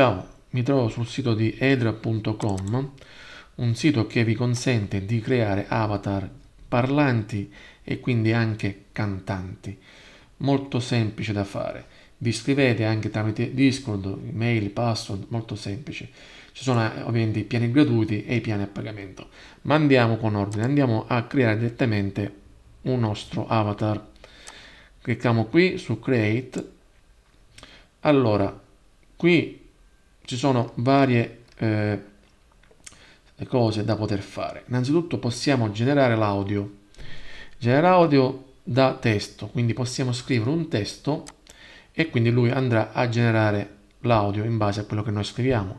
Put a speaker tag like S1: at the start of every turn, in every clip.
S1: Ciao, mi trovo sul sito di edra.com, un sito che vi consente di creare avatar parlanti e quindi anche cantanti. Molto semplice da fare. Vi scrivete anche tramite Discord, email, password, molto semplice. Ci sono eh, ovviamente i piani gratuiti e i piani a pagamento. Ma andiamo con ordine, andiamo a creare direttamente un nostro avatar. Clicchiamo qui su Create. Allora, qui ci sono varie eh, cose da poter fare. Innanzitutto possiamo generare l'audio. Generare audio da testo, quindi possiamo scrivere un testo e quindi lui andrà a generare l'audio in base a quello che noi scriviamo.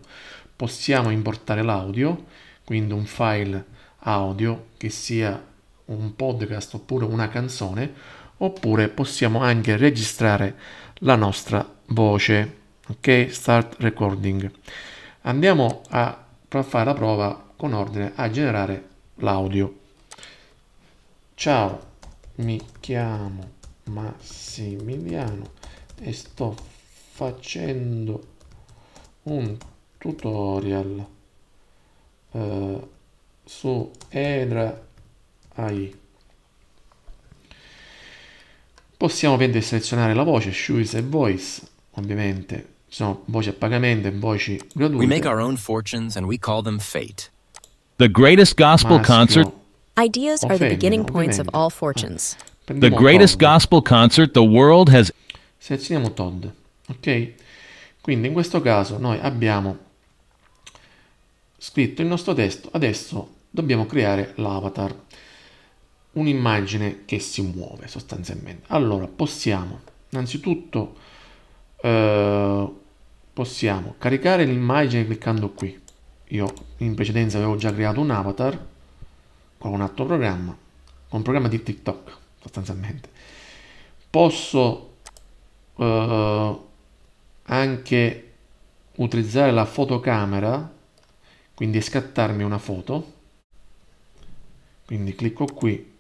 S1: Possiamo importare l'audio, quindi un file audio che sia un podcast oppure una canzone, oppure possiamo anche registrare la nostra voce ok start recording andiamo a fare la prova con ordine a generare l'audio ciao mi chiamo Massimiliano e sto facendo un tutorial eh, su Edra AI possiamo quindi selezionare la voce choose a voice ovviamente sono voci a pagamento e voci gratuite. We make our own fortunes and we call them fate. The greatest gospel Maschio. concert Ideas are the beginning points of all ah, fortunes. The greatest Todd. gospel concert the world has Selezioniamo Todd, ok? Quindi in questo caso noi abbiamo scritto il nostro testo, adesso dobbiamo creare l'avatar, un'immagine che si muove sostanzialmente. Allora possiamo innanzitutto eh, possiamo caricare l'immagine cliccando qui. Io in precedenza avevo già creato un avatar con un altro programma, con un programma di TikTok sostanzialmente. Posso eh, anche utilizzare la fotocamera, quindi scattarmi una foto. Quindi clicco qui,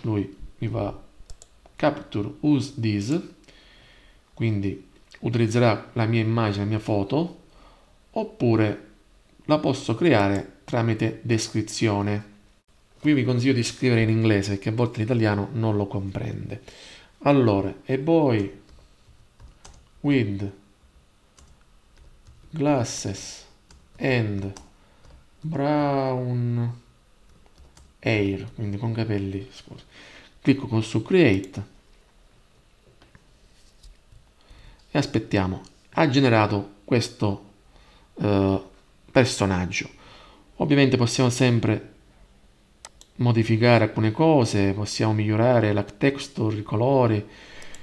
S1: lui mi va capture, use this quindi utilizzerà la mia immagine, la mia foto, oppure la posso creare tramite descrizione. Qui vi consiglio di scrivere in inglese, perché a volte l'italiano non lo comprende. Allora, e poi with glasses and brown hair, quindi con capelli, scusa. Clicco su create e aspettiamo ha generato questo eh, personaggio ovviamente possiamo sempre modificare alcune cose possiamo migliorare la texture i colori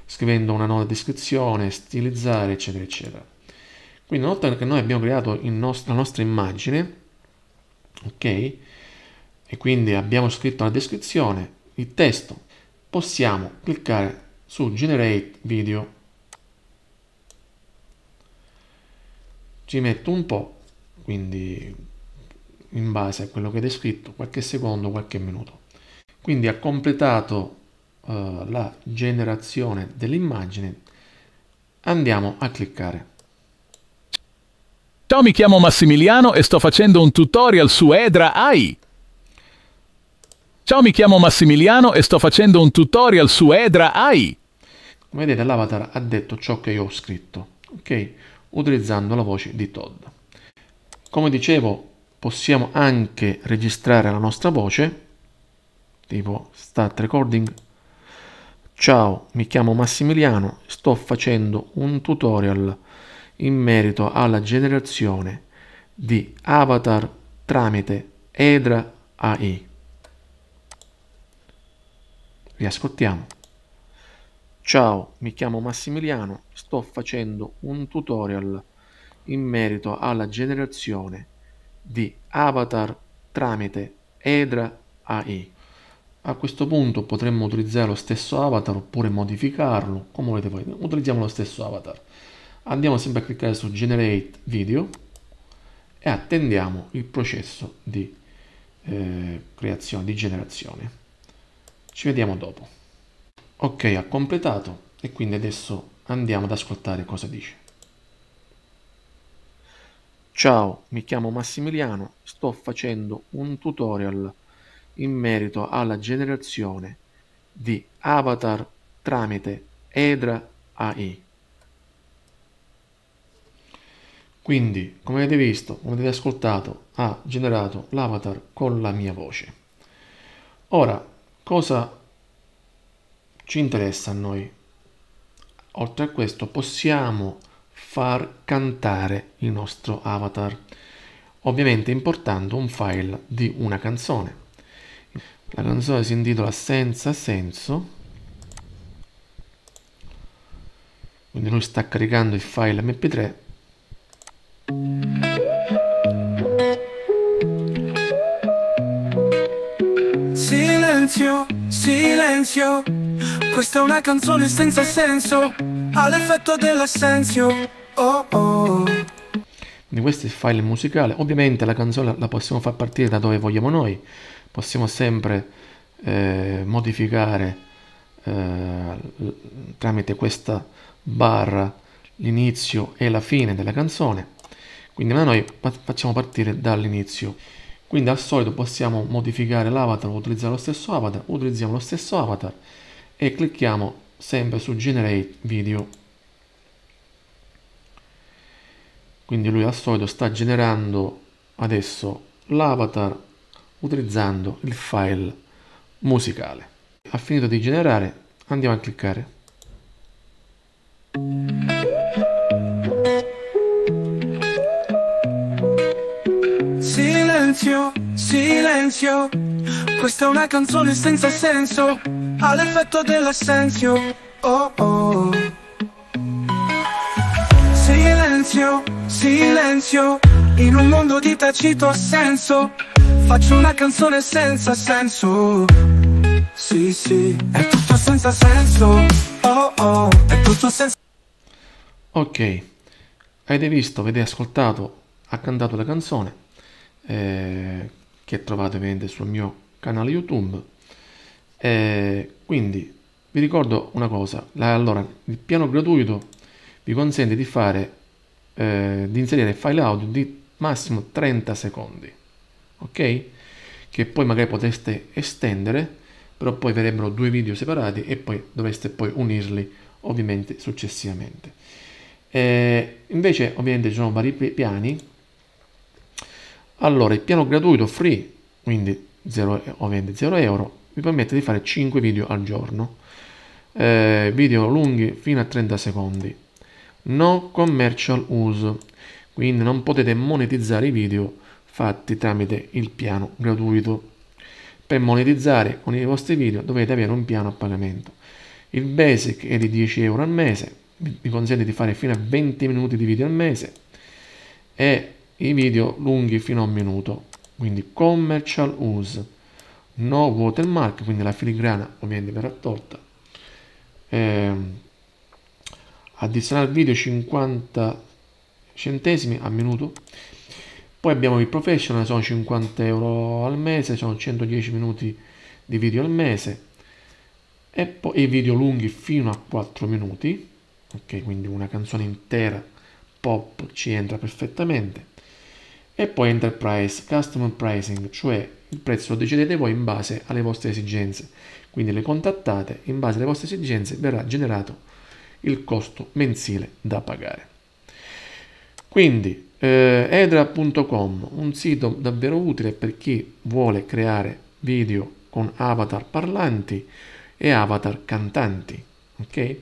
S1: scrivendo una nuova descrizione stilizzare eccetera eccetera quindi una volta che noi abbiamo creato nostro, la nostra immagine ok e quindi abbiamo scritto la descrizione il testo possiamo cliccare su generate video ci metto un po', quindi in base a quello che è descritto, qualche secondo, qualche minuto. Quindi ha completato eh, la generazione dell'immagine. Andiamo a cliccare. Ciao, mi chiamo Massimiliano e sto facendo un tutorial su Edra AI. Ciao, mi chiamo Massimiliano e sto facendo un tutorial su Edra AI. Come vedete l'avatar ha detto ciò che io ho scritto. Ok? utilizzando la voce di Todd. Come dicevo, possiamo anche registrare la nostra voce, tipo start recording. Ciao, mi chiamo Massimiliano, sto facendo un tutorial in merito alla generazione di avatar tramite Edra AI. Vi ascoltiamo. Ciao, mi chiamo Massimiliano, sto facendo un tutorial in merito alla generazione di avatar tramite Edra AI. A questo punto potremmo utilizzare lo stesso avatar oppure modificarlo, come volete voi. Utilizziamo lo stesso avatar. Andiamo sempre a cliccare su Generate Video e attendiamo il processo di eh, creazione, di generazione. Ci vediamo dopo ok ha completato e quindi adesso andiamo ad ascoltare cosa dice ciao mi chiamo Massimiliano sto facendo un tutorial in merito alla generazione di avatar tramite Edra AI quindi come avete visto come avete ascoltato ha generato l'avatar con la mia voce ora cosa ci interessa a noi. Oltre a questo possiamo far cantare il nostro avatar, ovviamente importando un file di una canzone. La canzone si intitola Senza senso, quindi lui sta caricando il file mp3 silenzio silenzio questa è una canzone senza senso, ha l'effetto dell'assenzio. Oh oh. Quindi questo è il file musicale. Ovviamente la canzone la possiamo far partire da dove vogliamo noi. Possiamo sempre eh, modificare eh, tramite questa barra l'inizio e la fine della canzone. Quindi ma noi facciamo partire dall'inizio. Quindi al solito possiamo modificare l'avatar, utilizzare lo stesso avatar, utilizziamo lo stesso avatar e clicchiamo sempre su Generate Video. Quindi lui al solito sta generando adesso l'avatar utilizzando il file musicale. Ha finito di generare, andiamo a cliccare. Silenzio, silenzio, questa è una canzone senza senso all'effetto dell'assenzio. Oh oh. Silenzio, silenzio, in un mondo di tacito assenso. Faccio una canzone senza senso. Sì, sì, è tutto senza senso. Oh oh, è tutto senza. Ok, avete visto, avete ascoltato, ha cantato la canzone eh, che trovate ovviamente sul mio canale YouTube eh, quindi vi ricordo una cosa, la, allora, il piano gratuito vi consente di, fare, eh, di inserire file audio di massimo 30 secondi, ok? Che poi magari potreste estendere, però poi verrebbero due video separati e poi dovreste poi unirli ovviamente successivamente. Eh, invece ovviamente ci sono vari piani. Allora, il piano gratuito free, quindi 0, ovviamente 0 euro, mi permette di fare 5 video al giorno, eh, video lunghi fino a 30 secondi. No commercial use, quindi non potete monetizzare i video fatti tramite il piano gratuito. Per monetizzare con i vostri video dovete avere un piano a pagamento. Il basic è di 10 euro al mese, vi consente di fare fino a 20 minuti di video al mese e i video lunghi fino a un minuto, quindi commercial use no watermark, quindi la filigrana ovviamente verrà tolta. Eh, addizionare video 50 centesimi al minuto. Poi abbiamo il professional, sono 50 euro al mese, sono 110 minuti di video al mese. E poi i video lunghi fino a 4 minuti, ok, quindi una canzone intera pop ci entra perfettamente. E poi enterprise, custom pricing, cioè il prezzo lo decidete voi in base alle vostre esigenze. Quindi le contattate, in base alle vostre esigenze verrà generato il costo mensile da pagare. Quindi eh, edra.com, un sito davvero utile per chi vuole creare video con avatar parlanti e avatar cantanti. Ok?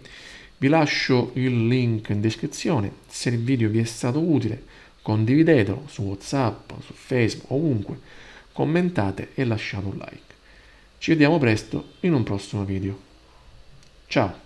S1: Vi lascio il link in descrizione. Se il video vi è stato utile, condividetelo su WhatsApp, su Facebook, ovunque commentate e lasciate un like. Ci vediamo presto in un prossimo video. Ciao!